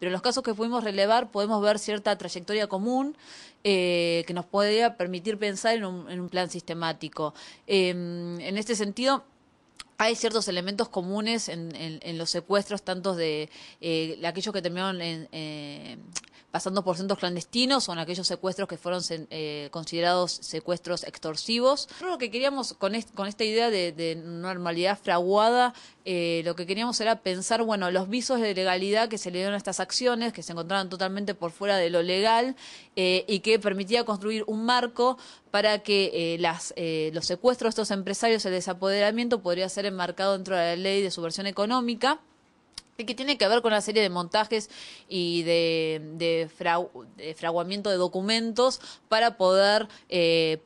pero en los casos que pudimos relevar podemos ver cierta trayectoria común eh, que nos podría permitir pensar en un, plan sistemático. Em, en este sentido, hay ciertos elementos comunes en, los secuestros, tantos de eh, aquellos que terminaron en, eh, pasando por centros clandestinos son aquellos secuestros que fueron eh, considerados secuestros extorsivos. lo que queríamos con, esta idea de, normalidad fraguada, eh, lo que queríamos era pensar, bueno, los visos de legalidad que se le dieron a estas acciones, que se encontraban totalmente por fuera de lo legal eh, y que permitía construir un marco para que las, los secuestros de estos empresarios, el desapoderamiento, podría ser enmarcado dentro de la ley de subversión económica que tiene que ver con una serie de montajes y de, de, fraguamiento de documentos para poder eh,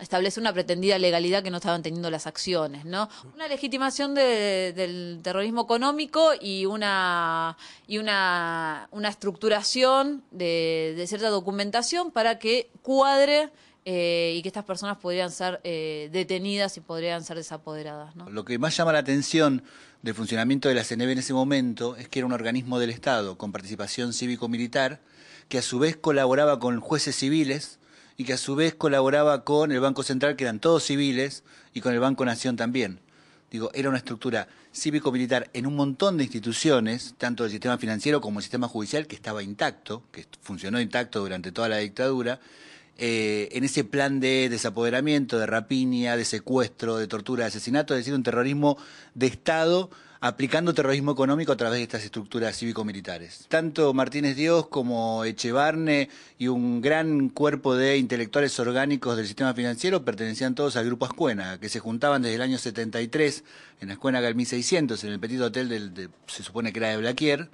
establecer una pretendida legalidad que no estaban teniendo las acciones, ¿no? Una legitimación del terrorismo económico y una y una, estructuración de cierta documentación para que cuadre eh, y que estas personas podrían ser eh, detenidas y podrían ser desapoderadas. Lo que más llama la atención del funcionamiento de la CNB en ese momento es que era un organismo del Estado con participación cívico-militar que a su vez colaboraba con jueces civiles y que a su vez colaboraba con el Banco Central, que eran todos civiles, y con el Banco Nación también. Digo, era una estructura cívico-militar en un montón de instituciones, tanto del sistema financiero como el sistema judicial, que estaba intacto, que funcionó intacto durante toda la dictadura, eh, en ese plan de desapoderamiento, de rapiña, de secuestro, de tortura, de asesinato, es decir, un terrorismo de Estado aplicando terrorismo económico a través de estas estructuras cívico-militares. Tanto Martínez Dios como Echevarne y un gran cuerpo de intelectuales orgánicos del sistema financiero pertenecían todos al Grupo Ascuena, que se juntaban desde el año 73 en Ascuena Galmí 600, en el Petit Hotel del, se supone que era de Blaquier,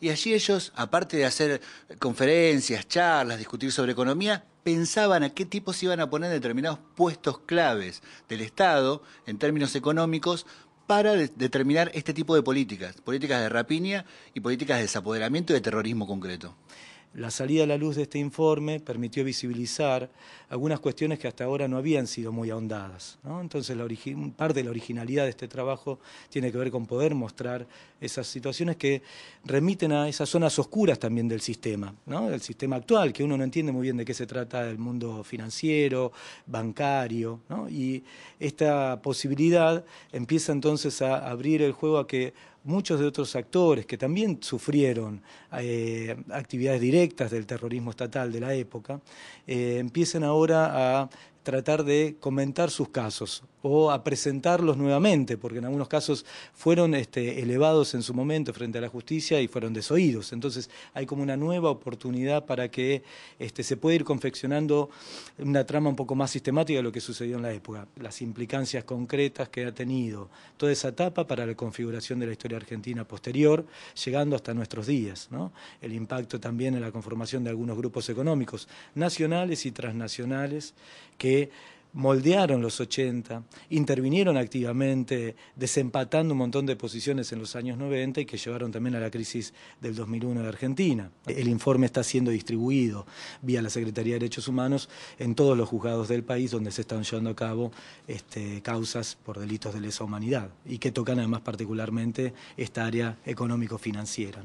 y allí ellos, aparte de hacer conferencias, charlas, discutir sobre economía, pensaban a qué tipos iban a poner determinados puestos claves del Estado en términos económicos para determinar este tipo de políticas, políticas de rapiña y políticas de desapoderamiento y de terrorismo concreto. La salida a la luz de este informe permitió visibilizar algunas cuestiones que hasta ahora no habían sido muy ahondadas. Entonces, la parte de la originalidad de este trabajo tiene que ver con poder mostrar esas situaciones que remiten a esas zonas oscuras también del sistema, del sistema actual, que uno no entiende muy bien de qué se trata el mundo financiero, bancario, y esta posibilidad empieza entonces a abrir el juego a que muchos de otros actores que también sufrieron eh, actividades directas, del terrorismo estatal de la época, eh, empiecen ahora a tratar de comentar sus casos o a presentarlos nuevamente, porque en algunos casos fueron este, elevados en su momento frente a la justicia y fueron desoídos. Entonces hay como una nueva oportunidad para que este, se pueda ir confeccionando una trama un poco más sistemática de lo que sucedió en la época, las implicancias concretas que ha tenido toda esa etapa para la configuración de la historia argentina posterior, llegando hasta nuestros días, ¿no? el impacto también en la conformación de algunos grupos económicos nacionales y transnacionales que moldearon los 80, intervinieron activamente, desempatando un montón de posiciones en los años 90 y que llevaron también a la crisis del 2001 de Argentina. El informe está siendo distribuido vía la Secretaría de Derechos Humanos en todos los juzgados del país donde se están llevando a cabo este, causas por delitos de lesa humanidad y que tocan además particularmente esta área económico-financiera.